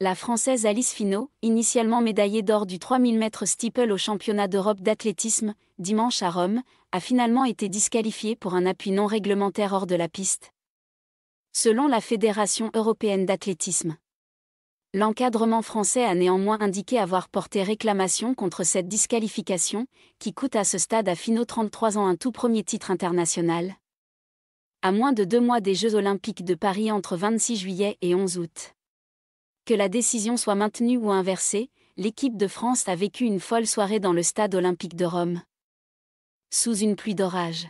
la Française Alice Finot, initialement médaillée d'or du 3000 mètres steeple au championnat d'Europe d'athlétisme, dimanche à Rome, a finalement été disqualifiée pour un appui non réglementaire hors de la piste. Selon la Fédération européenne d'athlétisme. L'encadrement français a néanmoins indiqué avoir porté réclamation contre cette disqualification, qui coûte à ce stade à Finot 33 ans un tout premier titre international. À moins de deux mois des Jeux olympiques de Paris entre 26 juillet et 11 août. Que la décision soit maintenue ou inversée, l'équipe de France a vécu une folle soirée dans le stade olympique de Rome. Sous une pluie d'orage.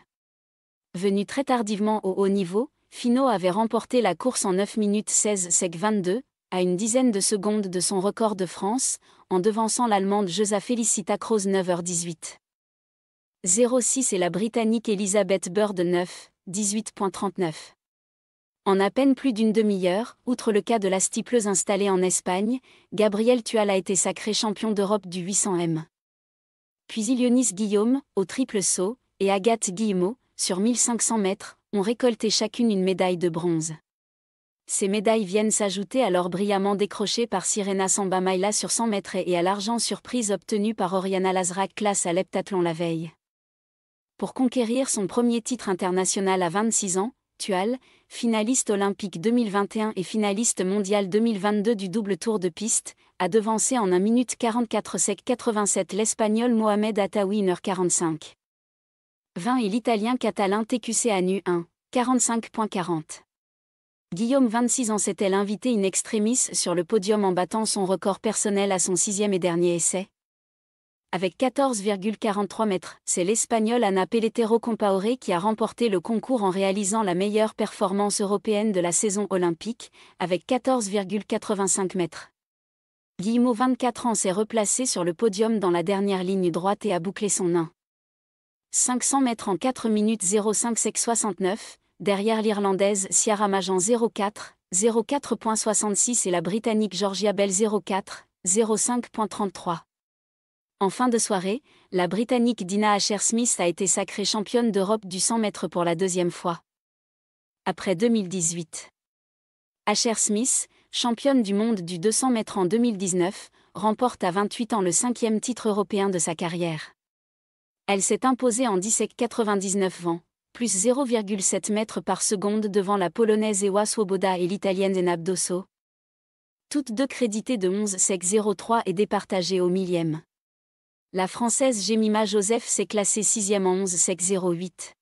Venu très tardivement au haut niveau, Fino avait remporté la course en 9 minutes 16 sec 22, à une dizaine de secondes de son record de France, en devançant l'Allemande Josa Felicita Kroos 9h18. 06 et la Britannique Elisabeth Bird 9, 18.39. En à peine plus d'une demi-heure, outre le cas de la stipleuse installée en Espagne, Gabriel Tual a été sacré champion d'Europe du 800M. Puis Ilionis Guillaume, au triple saut, et Agathe Guillemot, sur 1500 mètres, ont récolté chacune une médaille de bronze. Ces médailles viennent s'ajouter à l'or brillamment décroché par Sirena Sambamaila sur 100 mètres et à l'argent surprise obtenu par Oriana Lazrak classe à l'heptathlon la veille. Pour conquérir son premier titre international à 26 ans, Tual, finaliste olympique 2021 et finaliste mondial 2022 du double tour de piste, a devancé en 1 minute 44 sec 87 l'Espagnol Mohamed Attaoui 1h45. 20 et l'Italien catalan TQC nu 1, 45.40. Guillaume 26 ans s'est-elle l'invité in extremis sur le podium en battant son record personnel à son sixième et dernier essai, avec 14,43 mètres, c'est l'Espagnol Ana Pelletero Compaore qui a remporté le concours en réalisant la meilleure performance européenne de la saison olympique, avec 14,85 mètres. Guillemot 24 ans s'est replacé sur le podium dans la dernière ligne droite et a bouclé son 1. 500 mètres en 4 minutes 05 69, derrière l'Irlandaise Ciara Majan 04, 04.66 et la Britannique Georgia Bell 04, 05.33. En fin de soirée, la Britannique Dina Asher Smith a été sacrée championne d'Europe du 100 mètres pour la deuxième fois. Après 2018. Asher Smith, championne du monde du 200 mètres en 2019, remporte à 28 ans le cinquième titre européen de sa carrière. Elle s'est imposée en 99 vents, plus 0,7 mètres par seconde devant la polonaise Ewa Swoboda et l'italienne Enab Dosso. Toutes deux créditées de 11,03 et départagées au millième. La Française Jemima Joseph s'est classée 6e en 11 sec 08.